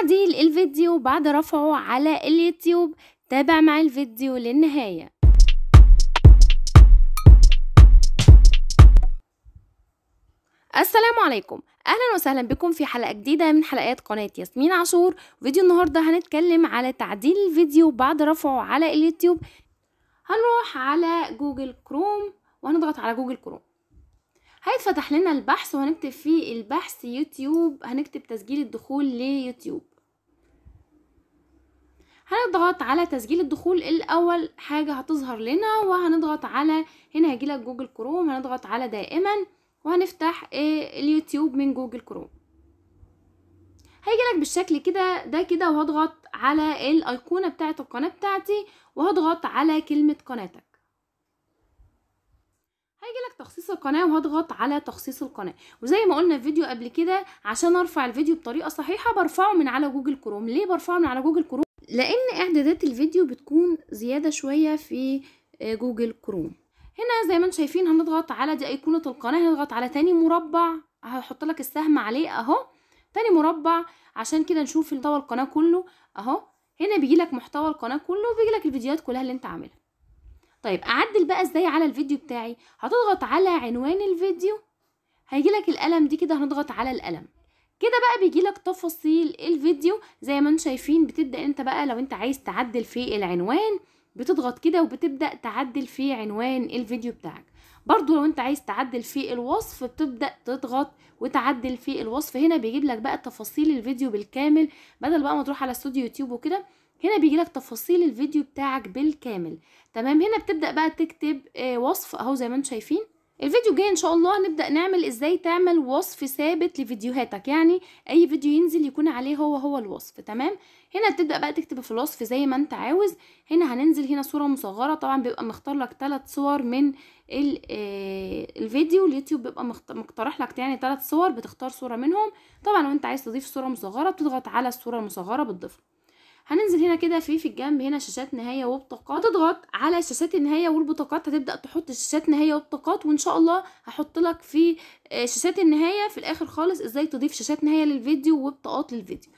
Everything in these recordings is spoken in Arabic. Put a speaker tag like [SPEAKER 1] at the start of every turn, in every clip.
[SPEAKER 1] تعديل الفيديو بعد رفعه على اليوتيوب تابع مع الفيديو للنهاية السلام عليكم اهلا وسهلا بكم في حلقه جديده من حلقات قناه ياسمين عاشور فيديو النهارده هنتكلم على تعديل الفيديو بعد رفعه على اليوتيوب هنروح على جوجل كروم وهنضغط على جوجل كروم هيتفتح لنا البحث وهنكتب فيه البحث يوتيوب هنكتب تسجيل الدخول ليوتيوب هنضغط على تسجيل الدخول الاول حاجه هتظهر لنا وهنضغط على هنا هيجيلك جوجل كروم هنضغط على دائما وهنفتح آه، اليوتيوب من جوجل كروم هيجيلك بالشكل كده ده كده وهضغط على الايقونه بتاعه القناه بتاعتي وهضغط على كلمه قناتك هيجي لك تخصيص القناة وهضغط على تخصيص القناة وزي ما قلنا في فيديو قبل كده عشان ارفع الفيديو بطريقة صحيحة برفعه من على جوجل كروم ليه برفعه من على جوجل كروم لان اعدادات الفيديو بتكون زيادة شوية في آه، جوجل كروم هنا زي ما انتم شايفين هنضغط على دي ايقونة القناة هنضغط على تاني مربع هحط لك السهم عليه اهو تاني مربع عشان كده نشوف محتوى القناة كله اهو هنا بيجي لك محتوى القناة كله وبيجي لك الفيديوهات كلها اللي انت عاملها طيب اعدل بقى ازاي على الفيديو بتاعي هتضغط على عنوان الفيديو هيجيلك القلم دي كده هنضغط على القلم كده بقى بيجيلك تفاصيل الفيديو زي ما انتم شايفين بتبدا انت بقى لو انت عايز تعدل في العنوان بتضغط كده وبتبدا تعدل في عنوان الفيديو بتاعك برضو لو انت عايز تعدل في الوصف بتبدا تضغط وتعدل في الوصف هنا بيجيب لك بقى تفاصيل الفيديو بالكامل بدل بقى ما تروح على استوديو يوتيوب وكده هنا بيجي لك تفاصيل الفيديو بتاعك بالكامل تمام هنا بتبدا بقى تكتب آه، وصف اهو زي ما انتم شايفين الفيديو الجاي ان شاء الله هنبدا نعمل ازاي تعمل وصف ثابت لفيديوهاتك يعني اي فيديو ينزل يكون عليه هو هو الوصف تمام هنا بتبدا بقى تكتب في الوصف زي ما انت عاوز هنا هننزل هنا صوره مصغره طبعا بيبقى مختار لك ثلاث صور من آه، الفيديو اليوتيوب بيبقى مقترح لك يعني ثلاث صور بتختار صوره منهم طبعا لو انت عايز تضيف صوره مصغره بتضغط على الصوره المصغره بتضيفها هننزل هنا كده في في الجنب هنا شاشات نهايه وبطاقات تضغط على شاشات النهايه والبطاقات هتبدا تحط شاشات نهايه وبطاقات وان شاء الله هحط لك في آه، شاشات النهايه في الاخر خالص ازاي تضيف شاشات نهايه للفيديو وبطاقات للفيديو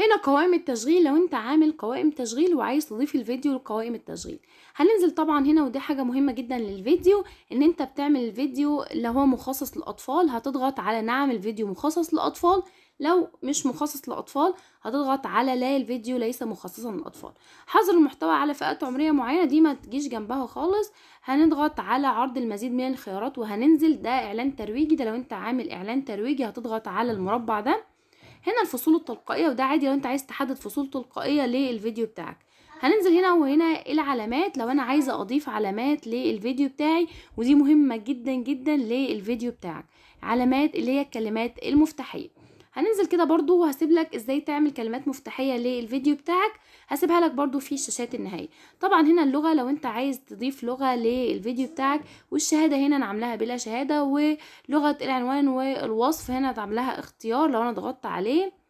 [SPEAKER 1] هنا قوائم التشغيل لو انت عامل قوائم تشغيل وعايز تضيف الفيديو لقوائم التشغيل هننزل طبعا هنا ودي حاجه مهمه جدا للفيديو ان انت بتعمل الفيديو اللي هو مخصص للاطفال هتضغط على نعم الفيديو مخصص للاطفال لو مش مخصص لأطفال هتضغط على لا الفيديو ليس مخصصا للأطفال حظر المحتوى على فئات عمرية معينة دي ما تجيش جنبها خالص هنضغط على عرض المزيد من الخيارات وهننزل ده إعلان ترويجي ده لو أنت عامل إعلان ترويجي هتضغط على المربع ده هنا الفصول التلقائية وده عادي لو أنت عايز تحدد فصول تلقائية للفيديو بتاعك هننزل هنا وهنا العلامات لو انا عايزه اضيف علامات للفيديو بتاعي ودي مهمه جدا جدا للفيديو بتاعك علامات اللي هي الكلمات المفتاحيه هننزل كده برضو وهسيب لك ازاي تعمل كلمات مفتاحيه للفيديو بتاعك هسيبها لك برضو في شاشات النهايه طبعا هنا اللغه لو انت عايز تضيف لغه للفيديو بتاعك والشهاده هنا انا عاملاها بلا شهاده ولغه العنوان والوصف هنا تعملها اختيار لو انا ضغطت عليه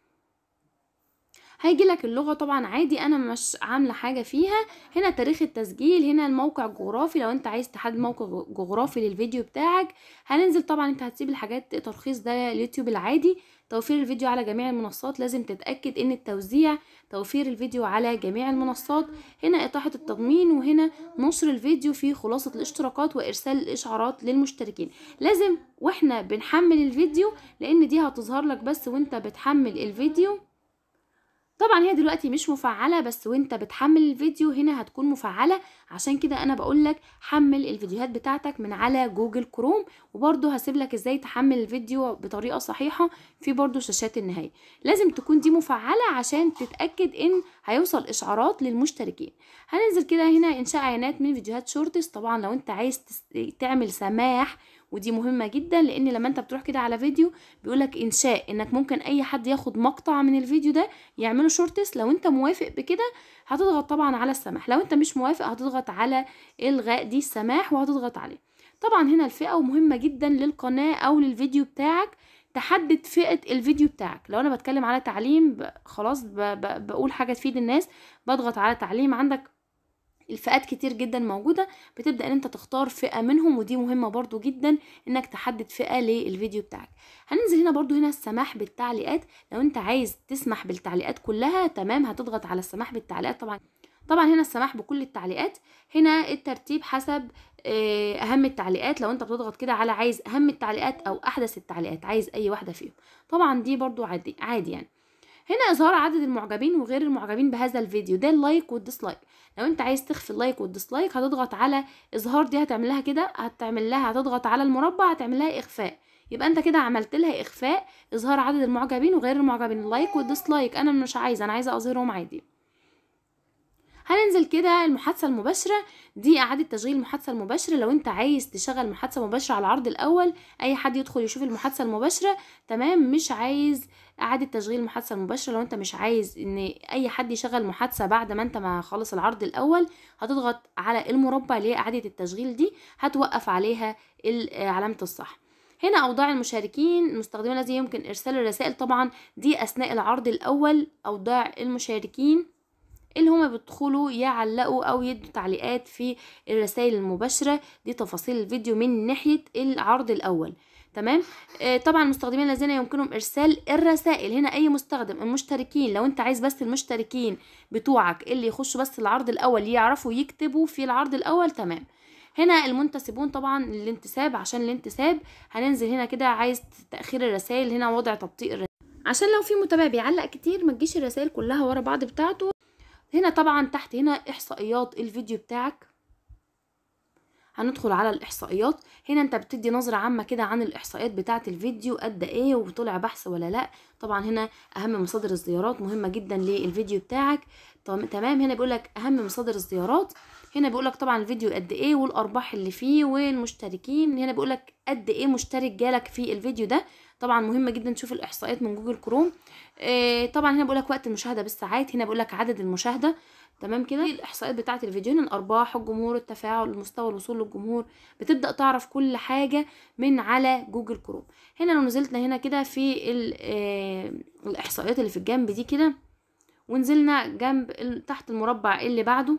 [SPEAKER 1] هيجي لك اللغه طبعا عادي انا مش عامله حاجه فيها هنا تاريخ التسجيل هنا الموقع الجغرافي لو انت عايز تحدد موقع جغرافي للفيديو بتاعك هننزل طبعا انت هتسيب الحاجات ترخيص ده اليوتيوب العادي توفير الفيديو على جميع المنصات لازم تتأكد ان التوزيع توفير الفيديو على جميع المنصات هنا إطاحة التضمين وهنا نشر الفيديو في خلاصة الاشتراكات وإرسال الإشعارات للمشتركين لازم واحنا بنحمل الفيديو لان دي هتظهر لك بس وانت بتحمل الفيديو طبعا هي دلوقتي مش مفعلة بس وانت بتحمل الفيديو هنا هتكون مفعلة عشان كده انا بقولك حمل الفيديوهات بتاعتك من على جوجل كروم وبرضو هسيب لك ازاي تحمل الفيديو بطريقة صحيحة في برضو شاشات النهاية لازم تكون دي مفعلة عشان تتأكد ان هيوصل اشعارات للمشتركين هننزل كده هنا انشاء عينات من فيديوهات شورتس طبعا لو انت عايز تعمل سماح ودي مهمة جدا لان لما انت بتروح كده على فيديو بيقولك انشاء انك ممكن اي حد ياخد مقطع من الفيديو ده يعمله شورتس لو انت موافق بكده هتضغط طبعا على السماح لو انت مش موافق هتضغط على الغاء دي السماح وهتضغط عليه طبعا هنا الفئة ومهمة جدا للقناة او للفيديو بتاعك تحدد فئة الفيديو بتاعك لو انا بتكلم على تعليم خلاص بقول حاجة تفيد الناس بضغط على تعليم عندك الفئات كتير جدا موجودة بتبدأ ان انت تختار فئة منهم ودي مهمة برضو جدا انك تحدد فئة للفيديو بتاعك هننزل هنا برضو هنا السماح بالتعليقات لو انت عايز تسمح بالتعليقات كلها تمام هتضغط على السماح بالتعليقات طبعا طبعا هنا السماح بكل التعليقات هنا الترتيب حسب آه، اهم التعليقات لو انت بتضغط كده على عايز اهم التعليقات او احدث التعليقات عايز اي واحده فيهم طبعا دي برضو عادي عادي يعني هنا اظهار عدد المعجبين وغير المعجبين بهذا الفيديو ده اللايك والديسلايك لو انت عايز تخفي اللايك والديسلايك هتضغط على اظهار دي هتعمل لها كده هتعمل لها هتضغط على المربع هتعمل لها اخفاء يبقى انت كده عملت لها اخفاء اظهار عدد المعجبين وغير المعجبين اللايك والديسلايك انا مش عايزه انا عايزه اظهرهم عادي هننزل كده المحادثه المباشره دي اعاده تشغيل المحادثه المباشره لو انت عايز تشغل محادثه مباشره على العرض الاول اي حد يدخل يشوف المحادثه المباشره تمام مش عايز اعاده تشغيل المحادثه المباشره لو انت مش عايز ان اي حد يشغل محادثه بعد ما انت ما خلص العرض الاول هتضغط على المربع اللي هي اعاده التشغيل دي هتوقف عليها علامه الصح هنا أوضاع المشاركين المستخدمين الذي يمكن إرسال الرسائل طبعا دي أثناء العرض الأول أوضاع المشاركين اللي هما بيدخلوا يعلقوا او يدوا تعليقات في الرسائل المباشره دي تفاصيل الفيديو من ناحيه العرض الاول تمام آه، طبعا المستخدمين الذين يمكنهم ارسال الرسائل هنا اي مستخدم المشتركين لو انت عايز بس المشتركين بتوعك اللي يخشوا بس العرض الاول يعرفوا يكتبوا في العرض الاول تمام هنا المنتسبون طبعا الانتساب عشان الانتساب هننزل هنا كده عايز تاخير الرسائل هنا وضع تبطيء الرسائل عشان لو في متابع بيعلق كتير ما تجيش الرسائل كلها ورا بعض بتاعته هنا طبعا تحت هنا احصائيات الفيديو بتاعك هندخل على الاحصائيات هنا انت بتدي نظره عامه كده عن الاحصائيات بتاعه الفيديو قد ايه وطلع بحث ولا لا طبعا هنا اهم مصادر الزيارات مهمه جدا للفيديو بتاعك تمام هنا بيقول لك اهم مصادر الزيارات هنا بيقول لك طبعا الفيديو قد ايه والارباح اللي فيه والمشتركين هنا بيقول لك قد ايه مشترك جالك في الفيديو ده طبعا مهم جدا تشوف الاحصائيات من جوجل كروم ايه طبعا هنا بيقول لك وقت المشاهده بالساعات هنا بيقول لك عدد المشاهده تمام كده الاحصائيات بتاعه الفيديوهين الارباح الجمهور التفاعل مستوى الوصول للجمهور بتبدا تعرف كل حاجه من على جوجل كروم هنا لو نزلتنا هنا كده في آه، الاحصائيات اللي في الجنب دي كده ونزلنا جنب تحت المربع اللي بعده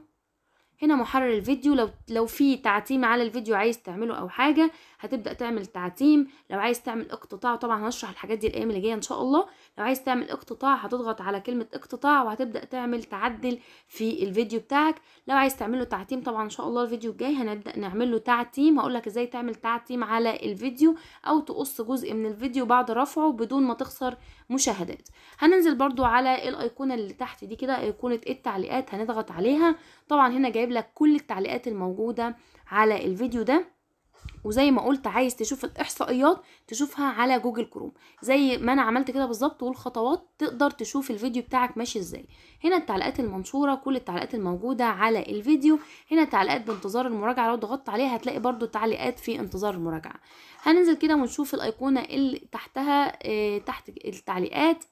[SPEAKER 1] هنا محرر الفيديو لو لو في تعتيم على الفيديو عايز تعمله او حاجه هتبدا تعمل تعتيم لو عايز تعمل اقتطاع طبعا هنشرح الحاجات دي الايام اللي جايه ان شاء الله لو عايز تعمل اقتطاع هتضغط على كلمه اقتطاع وهتبدا تعمل تعدل في الفيديو بتاعك لو عايز تعمل له تعتيم طبعا ان شاء الله الفيديو الجاي هنبدا نعمل له تعتيم هقول لك ازاي تعمل تعتيم على الفيديو او تقص جزء من الفيديو بعد رفعه بدون ما تخسر مشاهدات هننزل برضو على الايقونه اللي تحت دي كده ايقونه التعليقات هنضغط عليها طبعا هنا جايب لك كل التعليقات الموجوده على الفيديو ده وزي ما قلت عايز تشوف الاحصائيات تشوفها على جوجل كروم زي ما انا عملت كده بالظبط والخطوات تقدر تشوف الفيديو بتاعك ماشي ازاي هنا التعليقات المنشوره كل التعليقات الموجوده على الفيديو هنا تعليقات بانتظار المراجعه لو ضغطت عليها هتلاقي برده تعليقات في انتظار المراجعه هننزل كده ونشوف الايقونه اللي تحتها اه تحت التعليقات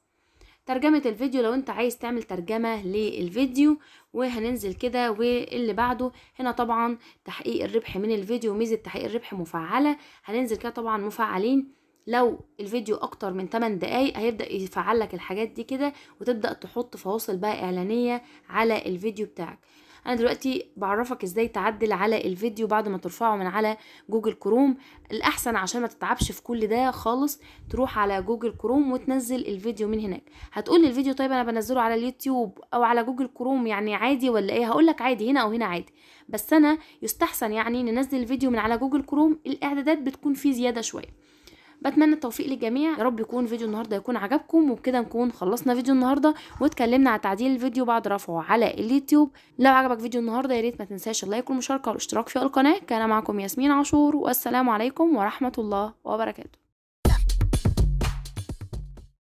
[SPEAKER 1] ترجمة الفيديو لو انت عايز تعمل ترجمة للفيديو وهننزل كده واللي بعده هنا طبعا تحقيق الربح من الفيديو ميزة تحقيق الربح مفعلة هننزل كده طبعا مفعلين لو الفيديو اكتر من 8 دقايق هيبدا يفعل لك الحاجات دي كده وتبدا تحط فواصل بقى اعلانيه على الفيديو بتاعك انا دلوقتي بعرفك ازاي تعدل على الفيديو بعد ما ترفعه من على جوجل كروم الاحسن عشان ما تتعبش في كل ده خالص تروح على جوجل كروم وتنزل الفيديو من هناك هتقول لي الفيديو طيب انا بنزله على اليوتيوب او على جوجل كروم يعني عادي ولا ايه هقول لك عادي هنا او هنا عادي بس انا يستحسن يعني ننزل الفيديو من على جوجل كروم الاعدادات بتكون فيه زياده شويه بتمنى التوفيق للجميع يا رب يكون فيديو النهارده يكون عجبكم وبكده نكون خلصنا فيديو النهارده واتكلمنا على تعديل الفيديو بعد رفعه على اليوتيوب لو عجبك فيديو النهارده يا ريت ما تنساش اللايك والمشاركه والاشتراك في القناه كان معكم ياسمين عاشور والسلام عليكم ورحمه الله وبركاته